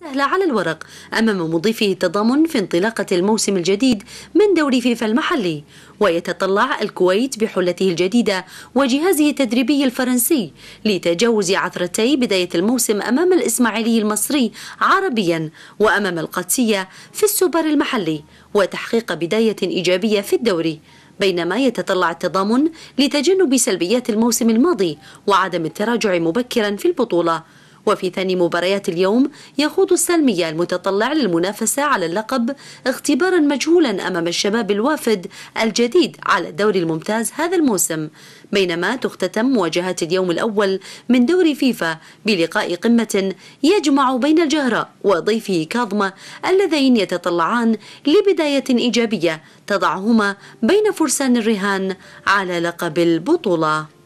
سهلة على الورق أمام مضيفه التضامن في انطلاقة الموسم الجديد من دوري فيفا المحلي ويتطلع الكويت بحلته الجديدة وجهازه التدريبي الفرنسي لتجاوز عثرتي بداية الموسم أمام الإسماعيلي المصري عربيا وأمام القادسية في السوبر المحلي وتحقيق بداية إيجابية في الدوري بينما يتطلع التضامن لتجنب سلبيات الموسم الماضي وعدم التراجع مبكرا في البطوله وفي ثاني مباريات اليوم يخوض السلمية المتطلع للمنافسة على اللقب اختبارا مجهولا أمام الشباب الوافد الجديد على الدوري الممتاز هذا الموسم بينما تختتم مواجهة اليوم الأول من دوري فيفا بلقاء قمة يجمع بين الجهراء وضيفه كاظمة اللذين يتطلعان لبداية إيجابية تضعهما بين فرسان الرهان على لقب البطولة